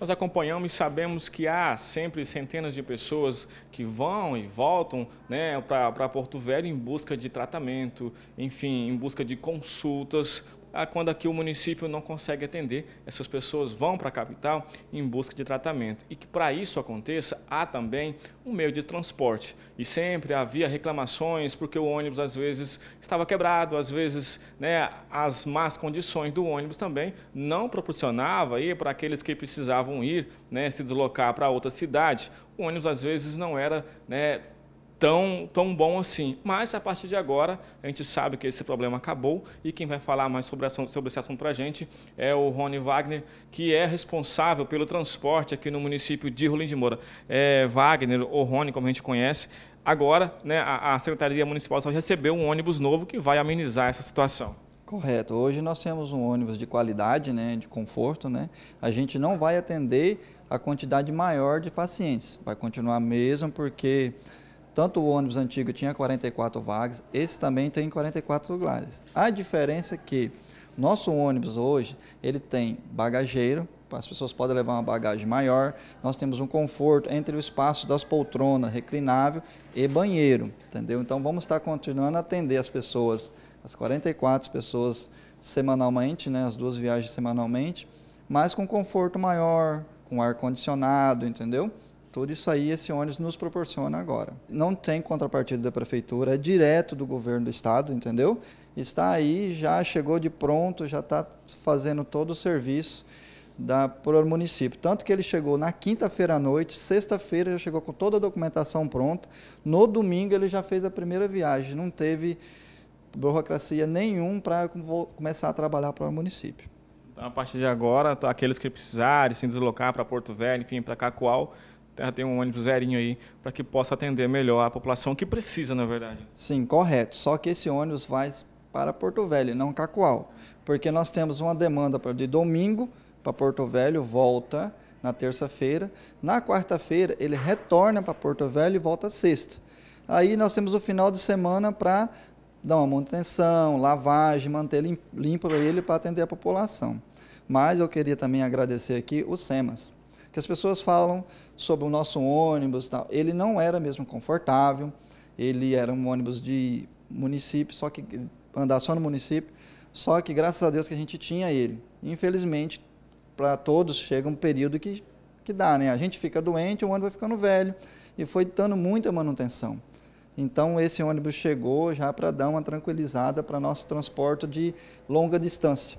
Nós acompanhamos e sabemos que há sempre centenas de pessoas que vão e voltam né, para Porto Velho em busca de tratamento, enfim, em busca de consultas quando aqui o município não consegue atender, essas pessoas vão para a capital em busca de tratamento. E que para isso aconteça, há também um meio de transporte. E sempre havia reclamações porque o ônibus às vezes estava quebrado, às vezes né, as más condições do ônibus também não proporcionava para aqueles que precisavam ir, né, se deslocar para outra cidade. O ônibus às vezes não era né, tão, tão bom assim. Mas, a partir de agora, a gente sabe que esse problema acabou e quem vai falar mais sobre, assunto, sobre esse assunto para a gente é o Rony Wagner, que é responsável pelo transporte aqui no município de Rolim de Moura. É, Wagner, ou Rony, como a gente conhece, agora né, a, a Secretaria Municipal só recebeu um ônibus novo que vai amenizar essa situação. Correto. Hoje nós temos um ônibus de qualidade, né, de conforto, né? A gente não vai atender a quantidade maior de pacientes. Vai continuar mesmo porque tanto o ônibus antigo tinha 44 vagas, esse também tem 44 lugares. A diferença é que nosso ônibus hoje, ele tem bagageiro, as pessoas podem levar uma bagagem maior. Nós temos um conforto entre o espaço das poltronas reclinável e banheiro, entendeu? Então vamos estar continuando a atender as pessoas, as 44 pessoas semanalmente, né, as duas viagens semanalmente, mas com conforto maior, com ar condicionado, entendeu? tudo. Isso aí esse ônibus nos proporciona agora. Não tem contrapartida da prefeitura, é direto do governo do estado, entendeu? Está aí, já chegou de pronto, já está fazendo todo o serviço da, por município. Tanto que ele chegou na quinta-feira à noite, sexta-feira já chegou com toda a documentação pronta. No domingo ele já fez a primeira viagem, não teve burocracia nenhum para começar a trabalhar para o município. Então, a partir de agora, tá, aqueles que precisarem se deslocar para Porto Velho, enfim, para Cacoal, Terra tem um ônibus zerinho aí para que possa atender melhor a população que precisa, na verdade. Sim, correto. Só que esse ônibus vai para Porto Velho, não Cacoal, porque nós temos uma demanda de domingo para Porto Velho, volta na terça-feira. Na quarta-feira, ele retorna para Porto Velho e volta sexta. Aí nós temos o final de semana para dar uma manutenção, lavagem, manter limpo ele para atender a população. Mas eu queria também agradecer aqui o SEMAS, que as pessoas falam sobre o nosso ônibus tal. Ele não era mesmo confortável, ele era um ônibus de município, só que andar só no município, só que graças a Deus que a gente tinha ele. Infelizmente, para todos chega um período que, que dá, né? A gente fica doente, o ônibus vai ficando velho e foi dando muita manutenção. Então esse ônibus chegou já para dar uma tranquilizada para nosso transporte de longa distância.